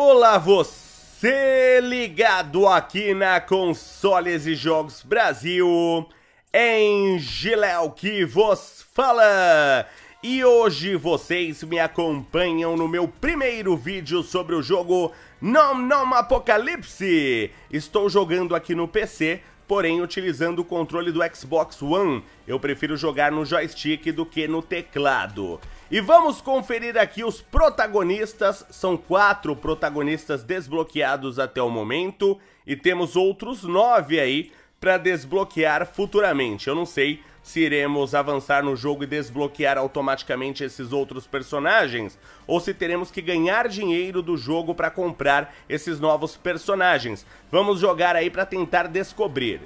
Olá você ligado aqui na Consoles e Jogos Brasil, em Giléu que vos fala! E hoje vocês me acompanham no meu primeiro vídeo sobre o jogo Nom Nom Apocalipse! Estou jogando aqui no PC, porém utilizando o controle do Xbox One. Eu prefiro jogar no joystick do que no teclado. E vamos conferir aqui os protagonistas, são quatro protagonistas desbloqueados até o momento e temos outros nove aí para desbloquear futuramente. Eu não sei se iremos avançar no jogo e desbloquear automaticamente esses outros personagens, ou se teremos que ganhar dinheiro do jogo para comprar esses novos personagens. Vamos jogar aí para tentar descobrir.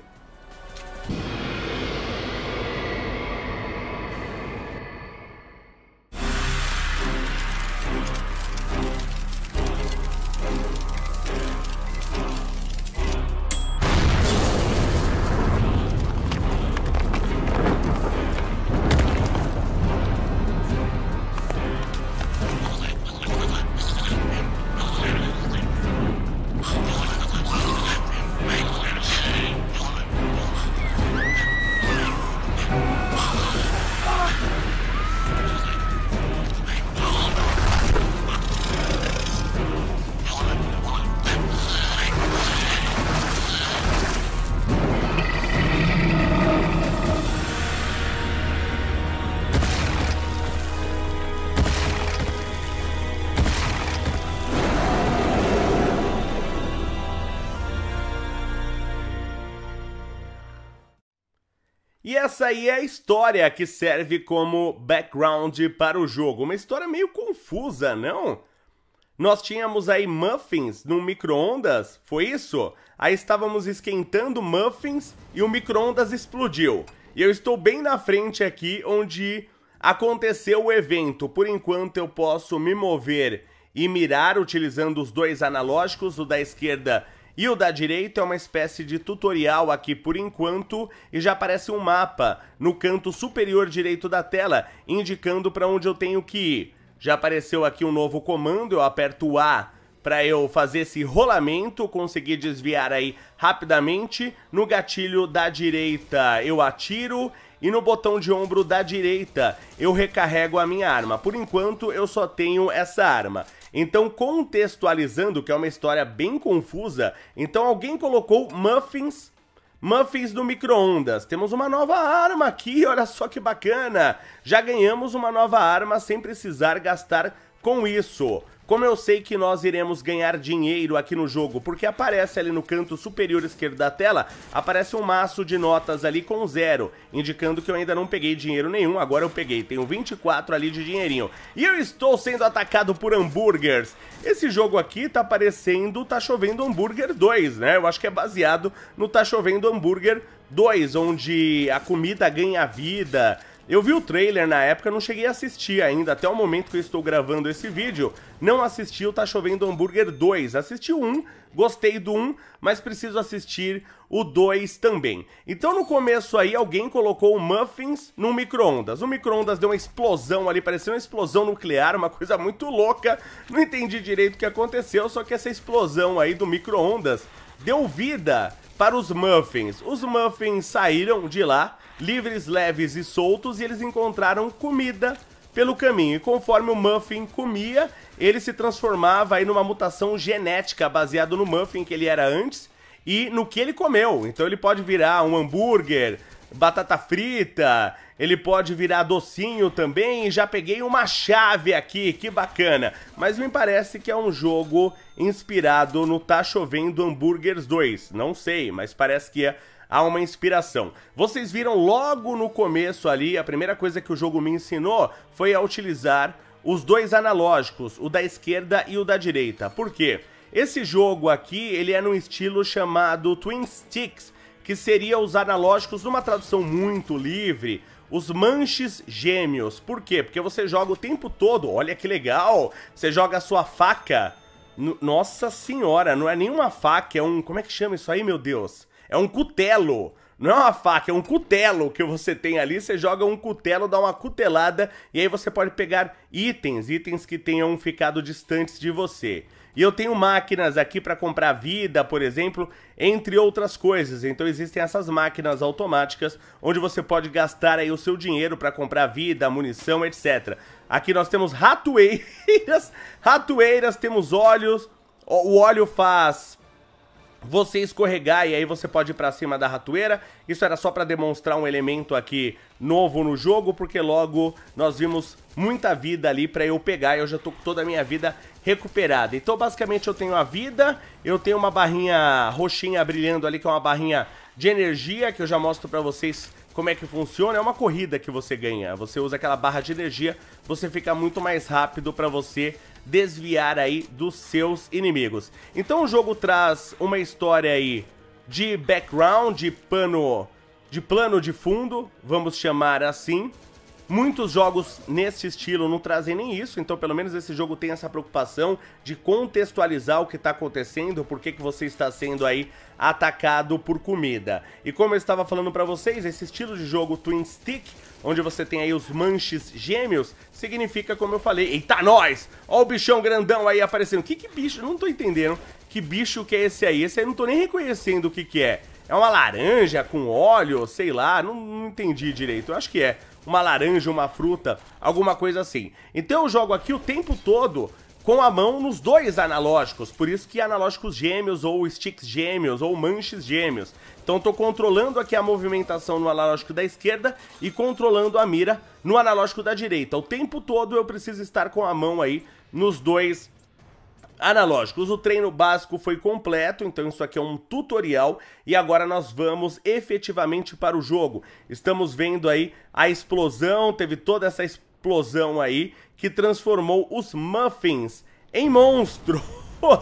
E essa aí é a história que serve como background para o jogo. Uma história meio confusa, não? Nós tínhamos aí muffins no micro-ondas, foi isso? Aí estávamos esquentando muffins e o micro-ondas explodiu. E eu estou bem na frente aqui onde aconteceu o evento. Por enquanto eu posso me mover e mirar utilizando os dois analógicos, o da esquerda e o da direita é uma espécie de tutorial aqui por enquanto e já aparece um mapa no canto superior direito da tela indicando para onde eu tenho que ir. Já apareceu aqui um novo comando, eu aperto A para eu fazer esse rolamento, conseguir desviar aí rapidamente. No gatilho da direita eu atiro e no botão de ombro da direita eu recarrego a minha arma. Por enquanto eu só tenho essa arma. Então, contextualizando, que é uma história bem confusa, então alguém colocou muffins Muffins no micro-ondas. Temos uma nova arma aqui, olha só que bacana. Já ganhamos uma nova arma sem precisar gastar com isso. Como eu sei que nós iremos ganhar dinheiro aqui no jogo? Porque aparece ali no canto superior esquerdo da tela, aparece um maço de notas ali com zero, indicando que eu ainda não peguei dinheiro nenhum, agora eu peguei, tenho 24 ali de dinheirinho. E eu estou sendo atacado por hambúrgueres. Esse jogo aqui tá parecendo Tá Chovendo Hambúrguer 2, né? Eu acho que é baseado no Tá Chovendo Hambúrguer 2, onde a comida ganha vida, eu vi o trailer na época, não cheguei a assistir ainda, até o momento que eu estou gravando esse vídeo. Não assisti o Tá Chovendo Hambúrguer 2, assisti um, gostei do um, mas preciso assistir o 2 também. Então no começo aí alguém colocou muffins no micro-ondas. O micro-ondas deu uma explosão ali, parecia uma explosão nuclear, uma coisa muito louca. Não entendi direito o que aconteceu, só que essa explosão aí do micro-ondas deu vida para os Muffins. Os Muffins saíram de lá, livres, leves e soltos, e eles encontraram comida pelo caminho. E conforme o Muffin comia, ele se transformava aí numa mutação genética baseado no Muffin que ele era antes e no que ele comeu. Então ele pode virar um hambúrguer, batata frita, ele pode virar docinho também. Já peguei uma chave aqui, que bacana. Mas me parece que é um jogo inspirado no Tá Chovendo Hambúrgueres 2. Não sei, mas parece que é há uma inspiração. Vocês viram logo no começo ali, a primeira coisa que o jogo me ensinou foi a utilizar os dois analógicos, o da esquerda e o da direita. Por quê? Esse jogo aqui, ele é num estilo chamado Twin Sticks, que seria os analógicos numa tradução muito livre, os manches gêmeos. Por quê? Porque você joga o tempo todo, olha que legal, você joga a sua faca. nossa senhora, não é nenhuma faca, é um... como é que chama isso aí, meu Deus? É um cutelo. Não é uma faca, é um cutelo que você tem ali. Você joga um cutelo, dá uma cutelada e aí você pode pegar itens, itens que tenham ficado distantes de você. E eu tenho máquinas aqui para comprar vida, por exemplo, entre outras coisas. Então existem essas máquinas automáticas onde você pode gastar aí o seu dinheiro para comprar vida, munição, etc. Aqui nós temos ratoeiras, ratoeiras, temos óleos, o óleo faz você escorregar e aí você pode ir para cima da ratoeira. Isso era só para demonstrar um elemento aqui novo no jogo, porque logo nós vimos muita vida ali para eu pegar e eu já tô com toda a minha vida recuperada. Então basicamente eu tenho a vida, eu tenho uma barrinha roxinha brilhando ali que é uma barrinha de energia que eu já mostro para vocês como é que funciona, é uma corrida que você ganha. Você usa aquela barra de energia, você fica muito mais rápido para você desviar aí dos seus inimigos. Então o jogo traz uma história aí de background, de pano, de plano de fundo, vamos chamar assim, Muitos jogos nesse estilo não trazem nem isso, então pelo menos esse jogo tem essa preocupação de contextualizar o que está acontecendo, por que, que você está sendo aí atacado por comida. E como eu estava falando para vocês, esse estilo de jogo Twin Stick, onde você tem aí os manches gêmeos, significa, como eu falei, eita nós! Ó o bichão grandão aí aparecendo. Que que bicho? Não tô entendendo. Que bicho que é esse aí? Esse aí não tô nem reconhecendo o que que é. É uma laranja com óleo, sei lá, não, não entendi direito, eu acho que é uma laranja, uma fruta, alguma coisa assim. Então eu jogo aqui o tempo todo com a mão nos dois analógicos, por isso que analógicos gêmeos ou sticks gêmeos ou manches gêmeos. Então estou controlando aqui a movimentação no analógico da esquerda e controlando a mira no analógico da direita. O tempo todo eu preciso estar com a mão aí nos dois analógicos. O treino básico foi completo, então isso aqui é um tutorial e agora nós vamos efetivamente para o jogo. Estamos vendo aí a explosão, teve toda essa explosão aí que transformou os muffins em monstros.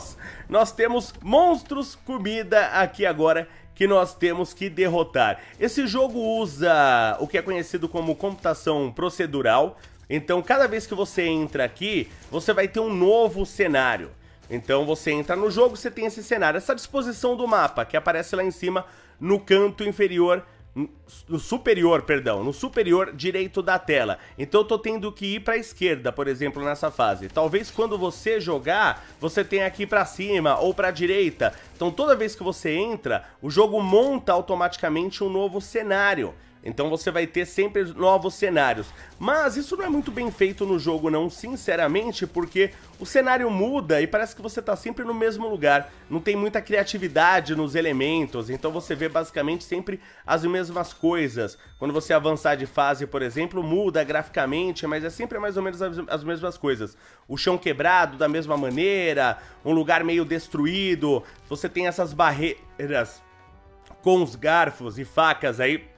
Nós temos monstros comida aqui agora que nós temos que derrotar. Esse jogo usa o que é conhecido como computação procedural. Então, cada vez que você entra aqui, você vai ter um novo cenário. Então você entra no jogo, você tem esse cenário, essa disposição do mapa que aparece lá em cima no canto inferior no superior, perdão, no superior direito da tela. Então eu tô tendo que ir para a esquerda, por exemplo, nessa fase. Talvez quando você jogar, você tenha aqui para cima ou para direita. Então toda vez que você entra, o jogo monta automaticamente um novo cenário. Então você vai ter sempre novos cenários. Mas isso não é muito bem feito no jogo não, sinceramente, porque o cenário muda e parece que você está sempre no mesmo lugar. Não tem muita criatividade nos elementos, então você vê basicamente sempre as mesmas coisas. Quando você avançar de fase, por exemplo, muda graficamente, mas é sempre mais ou menos as mesmas coisas. O chão quebrado da mesma maneira, um lugar meio destruído, você tem essas barreiras com os garfos e facas aí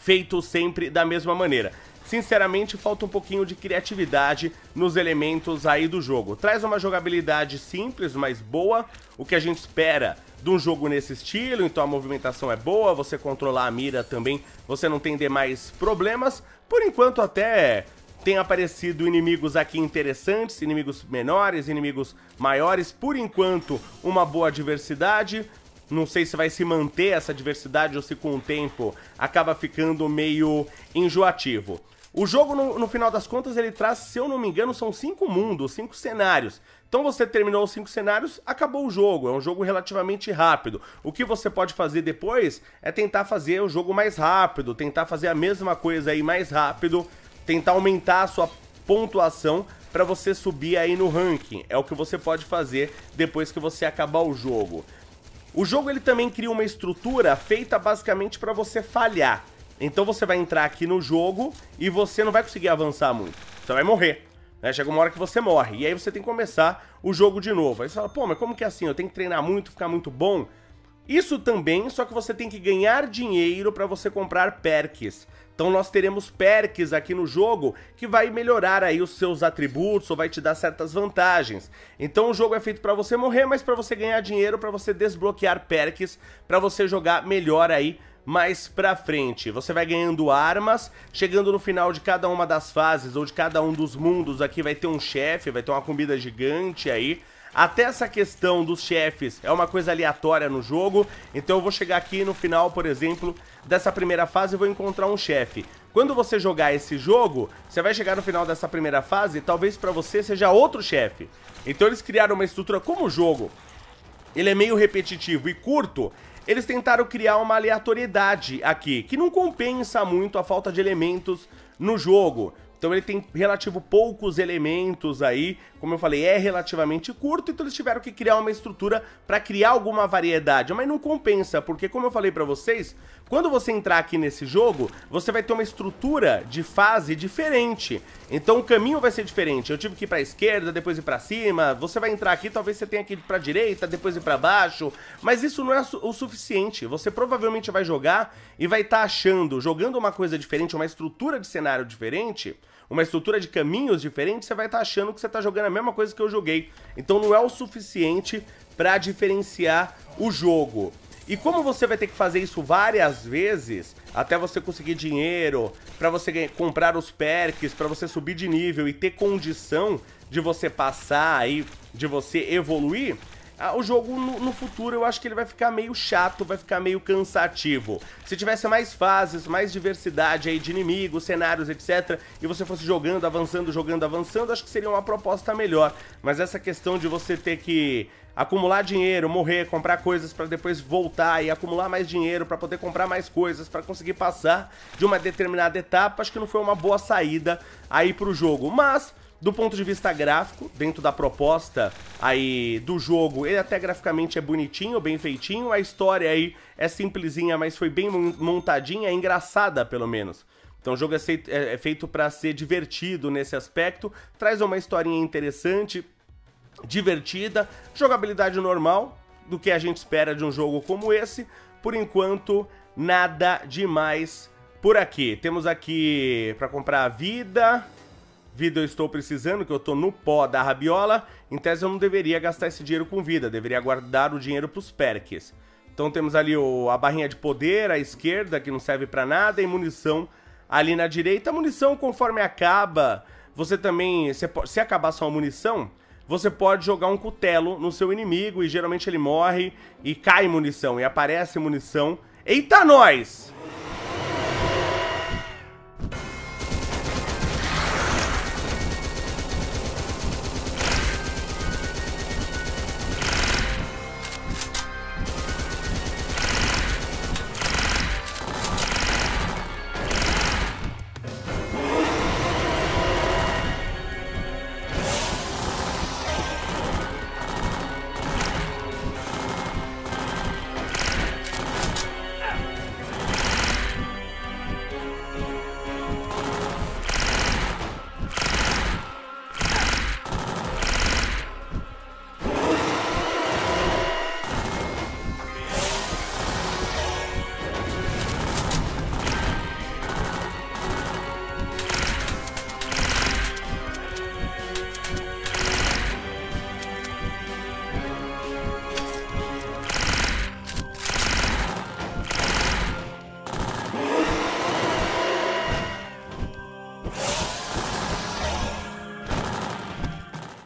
feito sempre da mesma maneira. Sinceramente, falta um pouquinho de criatividade nos elementos aí do jogo. Traz uma jogabilidade simples, mas boa, o que a gente espera de um jogo nesse estilo, então a movimentação é boa, você controlar a mira também, você não tem demais problemas. Por enquanto até tem aparecido inimigos aqui interessantes, inimigos menores, inimigos maiores, por enquanto uma boa diversidade, não sei se vai se manter essa diversidade ou se com o tempo acaba ficando meio enjoativo. O jogo, no, no, final das contas, ele traz, se eu não me engano, são cinco mundos, cinco cenários. Então você terminou os cinco cenários, acabou o jogo. É um jogo relativamente rápido. O que você pode fazer depois é tentar fazer o jogo mais rápido, tentar fazer a mesma coisa aí mais rápido, tentar aumentar a sua pontuação para você subir aí no ranking. É o que você pode fazer depois que você acabar o jogo. O jogo ele também cria uma estrutura feita basicamente para você falhar. Então você vai entrar aqui no jogo e você não vai conseguir avançar muito. Você vai morrer. Né? Chega uma hora que você morre. E aí você tem que começar o jogo de novo. Aí você fala, pô, mas como que é assim? Eu tenho que treinar muito, ficar muito bom? Isso também, só que você tem que ganhar dinheiro para você comprar perks. Então nós teremos perks aqui no jogo que vai melhorar aí os seus atributos ou vai te dar certas vantagens. Então o jogo é feito para você morrer, mas para você ganhar dinheiro, para você desbloquear perks, para você jogar melhor aí mais pra frente. Você vai ganhando armas, chegando no final de cada uma das fases ou de cada um dos mundos aqui vai ter um chefe, vai ter uma comida gigante aí. Até essa questão dos chefes é uma coisa aleatória no jogo, então eu vou chegar aqui no final, por exemplo, dessa primeira fase e vou encontrar um chefe. Quando você jogar esse jogo, você vai chegar no final dessa primeira fase e talvez para você seja outro chefe. Então eles criaram uma estrutura como o jogo. Ele é meio repetitivo e curto, eles tentaram criar uma aleatoriedade aqui, que não compensa muito a falta de elementos no jogo. Então ele tem relativo poucos elementos aí, como eu falei, é relativamente curto, então eles tiveram que criar uma estrutura para criar alguma variedade, mas não compensa, porque como eu falei para vocês, quando você entrar aqui nesse jogo, você vai ter uma estrutura de fase diferente. Então o caminho vai ser diferente. Eu tive que ir para esquerda, depois ir para cima, você vai entrar aqui, talvez você tenha que ir para direita, depois ir para baixo, mas isso não é o suficiente. Você provavelmente vai jogar e vai estar tá achando, jogando uma coisa diferente, uma estrutura de cenário diferente, uma estrutura de caminhos diferente, você vai estar tá achando que você está jogando a mesma coisa que eu joguei. Então não é o suficiente para diferenciar o jogo. E como você vai ter que fazer isso várias vezes, até você conseguir dinheiro, para você comprar os perks, para você subir de nível e ter condição de você passar aí, de você evoluir, ah, o jogo no, no, futuro eu acho que ele vai ficar meio chato, vai ficar meio cansativo. Se tivesse mais fases, mais diversidade aí de inimigos, cenários, etc, e você fosse jogando, avançando, jogando, avançando, acho que seria uma proposta melhor. Mas essa questão de você ter que acumular dinheiro, morrer, comprar coisas para depois voltar e acumular mais dinheiro para poder comprar mais coisas para conseguir passar de uma determinada etapa, acho que não foi uma boa saída aí pro jogo. Mas do ponto de vista gráfico, dentro da proposta aí do jogo, ele até graficamente é bonitinho, bem feitinho. A história aí é simplesinha, mas foi bem montadinha, é engraçada pelo menos. Então o jogo é, é, é feito para ser divertido nesse aspecto, traz uma historinha interessante, divertida, jogabilidade normal, do que a gente espera de um jogo como esse. Por enquanto, nada demais por aqui. Temos aqui para comprar a vida, Vida eu estou precisando, que eu estou no pó da rabiola. Em tese eu não deveria gastar esse dinheiro com vida, deveria guardar o dinheiro para os perks. Então temos ali o, a barrinha de poder à esquerda, que não serve para nada, e munição ali na direita. A munição, conforme acaba, você também... Se, se acabar só a munição, você pode jogar um cutelo no seu inimigo e geralmente ele morre e cai munição e aparece munição. Eita, nós!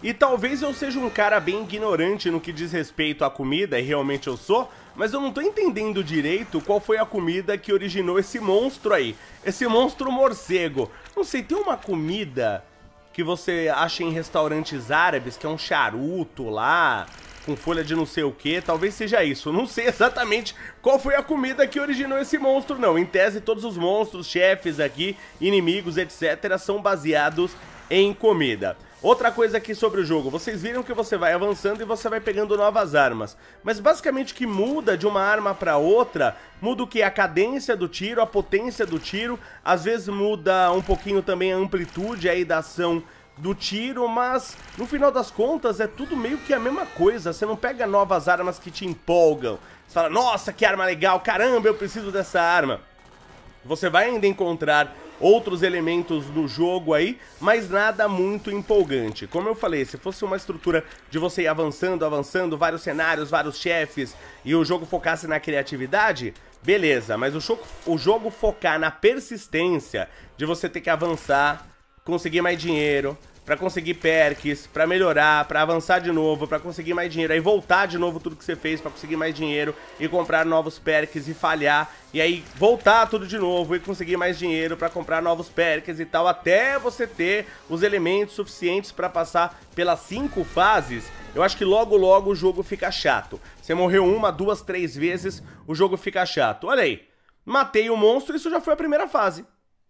E talvez eu seja um cara bem ignorante no que diz respeito à comida, e realmente eu sou, mas eu não tô entendendo direito qual foi a comida que originou esse monstro aí, esse monstro morcego. Não sei, tem uma comida que você acha em restaurantes árabes, que é um charuto lá, com folha de não sei o que, talvez seja isso. Não sei exatamente qual foi a comida que originou esse monstro, não. Em tese, todos os monstros, chefes aqui, inimigos, etc., são baseados em comida. Outra coisa aqui sobre o jogo, vocês viram que você vai avançando e você vai pegando novas armas, mas basicamente o que muda de uma arma para outra, muda o que? A cadência do tiro, a potência do tiro, às vezes muda um pouquinho também a amplitude aí da ação do tiro, mas no final das contas é tudo meio que a mesma coisa. Você não pega novas armas que te empolgam. Você fala, nossa, que arma legal, caramba, eu preciso dessa arma. Você vai ainda encontrar outros elementos do jogo aí, mas nada muito empolgante. Como eu falei, se fosse uma estrutura de você ir avançando, avançando, vários cenários, vários chefes e o jogo focasse na criatividade, beleza, mas o, jogo, o jogo focar na persistência de você ter que avançar, conseguir mais dinheiro, para conseguir perks, para melhorar, para avançar de novo, para conseguir mais dinheiro, aí voltar de novo tudo que você fez para conseguir mais dinheiro e comprar novos perks e falhar, e aí voltar tudo de novo e conseguir mais dinheiro para comprar novos perks e tal, até você ter os elementos suficientes para passar pelas cinco fases. Eu acho que logo logo o jogo fica chato. Você morreu uma, duas, três vezes, o jogo fica chato. Olha aí. Matei o monstro, isso já foi a primeira fase.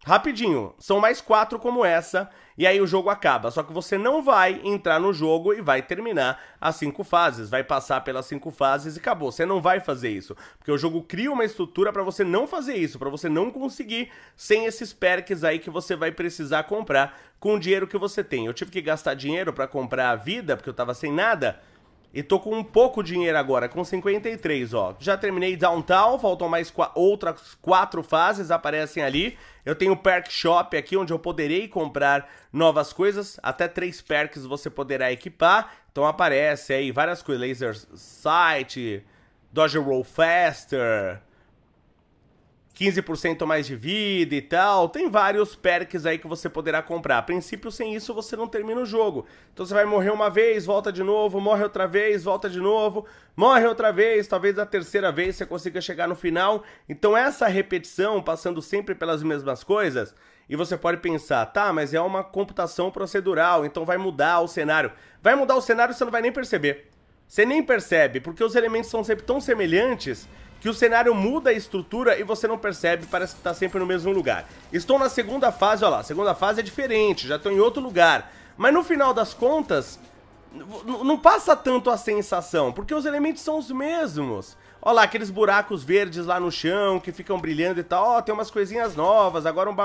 Rapidinho, são mais quatro como essa, e aí o jogo acaba. Só que você não vai entrar no jogo e vai terminar as cinco fases, vai passar pelas cinco fases e acabou. Você não vai fazer isso, porque o jogo cria uma estrutura para você não fazer isso, para você não conseguir sem esses perks aí que você vai precisar comprar com o dinheiro que você tem. Eu tive que gastar dinheiro para comprar a vida, porque eu tava sem nada. E tô com um pouco dinheiro agora, com 53, ó. Já terminei Downtown, faltam mais qu outras quatro fases, aparecem ali. Eu tenho Perk Shop aqui, onde eu poderei comprar novas coisas. Até três perks você poderá equipar. Então aparece aí várias coisas. Laser Sight, Dodge Roll Faster... 15% mais de vida e tal. Tem vários perks aí que você poderá comprar. A princípio, sem isso, você não termina o jogo. Então você vai morrer uma vez, volta de novo, morre outra vez, volta de novo, morre outra vez, talvez a terceira vez você consiga chegar no final. Então essa repetição, passando sempre pelas mesmas coisas, e você pode pensar, tá, mas é uma computação procedural, então vai mudar o cenário. Vai mudar o cenário, você não vai nem perceber. Você nem percebe, porque os elementos são sempre tão semelhantes que o cenário muda a estrutura e você não percebe, parece que tá sempre no mesmo lugar. Estou na segunda fase, olha lá, a segunda fase é diferente, já estou em outro lugar. Mas no final das contas, não passa tanto a sensação, porque os elementos são os mesmos. Olha lá, aqueles buracos verdes lá no chão que ficam brilhando e tal. Ó, oh, tem umas coisinhas novas, agora um,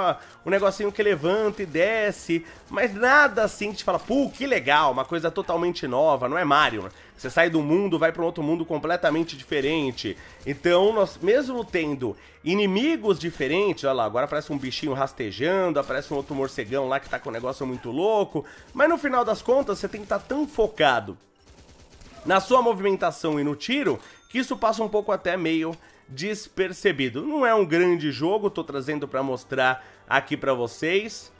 um negocinho que levanta e desce. Mas nada assim que te fala, pô, que legal, uma coisa totalmente nova, não é Mario. Você sai do mundo, vai para um outro mundo completamente diferente. Então, nós mesmo tendo inimigos diferentes, olha lá, agora aparece um bichinho rastejando, aparece um outro morcegão lá que tá com um negócio muito louco, mas no final das contas você tem que estar tá tão focado na sua movimentação e no tiro que isso passa um pouco até meio despercebido. Não é um grande jogo, tô trazendo para mostrar aqui para vocês.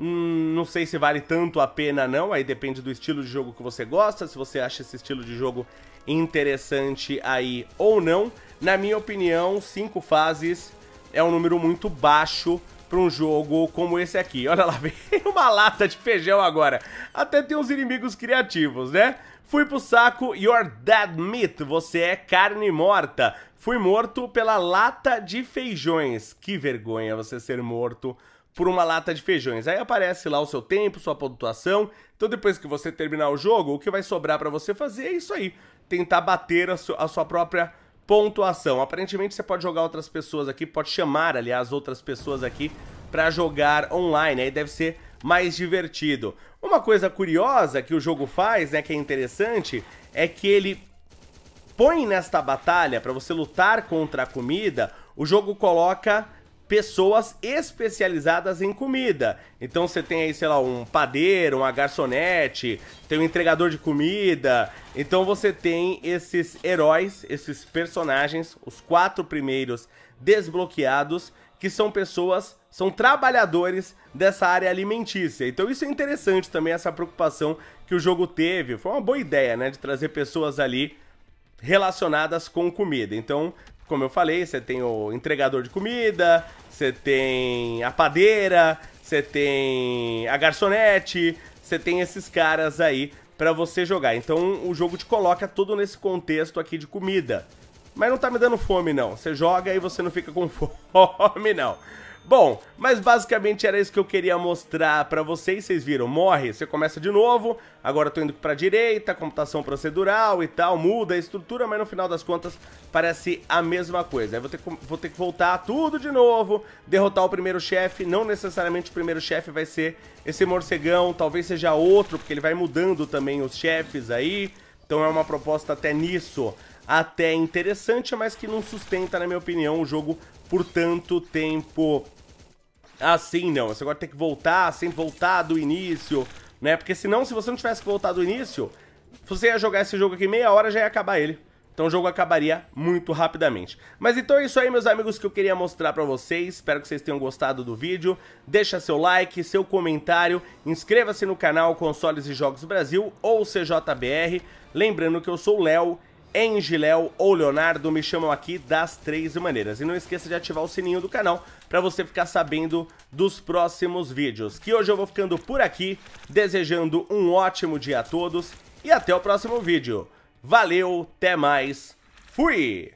Hum, não sei se vale tanto a pena não, aí depende do estilo de jogo que você gosta, se você acha esse estilo de jogo interessante aí ou não. Na minha opinião, 5 fases é um número muito baixo para um jogo como esse aqui. Olha lá, vem uma lata de feijão agora. Até tem uns inimigos criativos, né? Fui pro saco, you're dead meat, você é carne morta. Fui morto pela lata de feijões. Que vergonha você ser morto por uma lata de feijões. Aí aparece lá o seu tempo, sua pontuação. Então depois que você terminar o jogo, o que vai sobrar para você fazer é isso aí, tentar bater a, su a sua própria pontuação. Aparentemente você pode jogar outras pessoas aqui, pode chamar, aliás, outras pessoas aqui para jogar online. Aí deve ser mais divertido. Uma coisa curiosa que o jogo faz, né, que é interessante, é que ele põe nesta batalha para você lutar contra a comida, o jogo coloca pessoas especializadas em comida. Então você tem aí, sei lá, um padeiro, uma garçonete, tem um entregador de comida. Então você tem esses heróis, esses personagens, os quatro primeiros desbloqueados, que são pessoas, são trabalhadores dessa área alimentícia. Então isso é interessante também, essa preocupação que o jogo teve. Foi uma boa ideia, né, de trazer pessoas ali relacionadas com comida. Então, como eu falei, você tem o entregador de comida, você tem a padeira, você tem a garçonete, você tem esses caras aí para você jogar. Então o jogo te coloca todo nesse contexto aqui de comida. Mas não tá me dando fome, não. Você joga e você não fica com fome, não. Bom, mas basicamente era isso que eu queria mostrar pra vocês. Vocês viram, morre, você começa de novo. Agora eu tô indo pra direita, computação procedural e tal, muda a estrutura, mas no final das contas parece a mesma coisa. Eu vou ter que, vou ter que voltar tudo de novo, derrotar o primeiro chefe. Não necessariamente o primeiro chefe vai ser esse morcegão, talvez seja outro, porque ele vai mudando também os chefes aí. Então é uma proposta até nisso até interessante, mas que não sustenta, na minha opinião, o jogo por tanto tempo assim, não. Você agora tem que voltar, sempre voltar do início, né? Porque senão, se você não tivesse que voltar do início, você ia jogar esse jogo aqui meia hora, já ia acabar ele. Então o jogo acabaria muito rapidamente. Mas então é isso aí, meus amigos, que eu queria mostrar pra vocês. Espero que vocês tenham gostado do vídeo. Deixa seu like, seu comentário. Inscreva-se no canal Consoles e Jogos Brasil ou CJBR. Lembrando que eu sou o Léo Engiléo ou Leonardo, me chamam aqui das três maneiras. E não esqueça de ativar o sininho do canal para você ficar sabendo dos próximos vídeos. Que hoje eu vou ficando por aqui, desejando um ótimo dia a todos e até o próximo vídeo. Valeu, até mais, fui!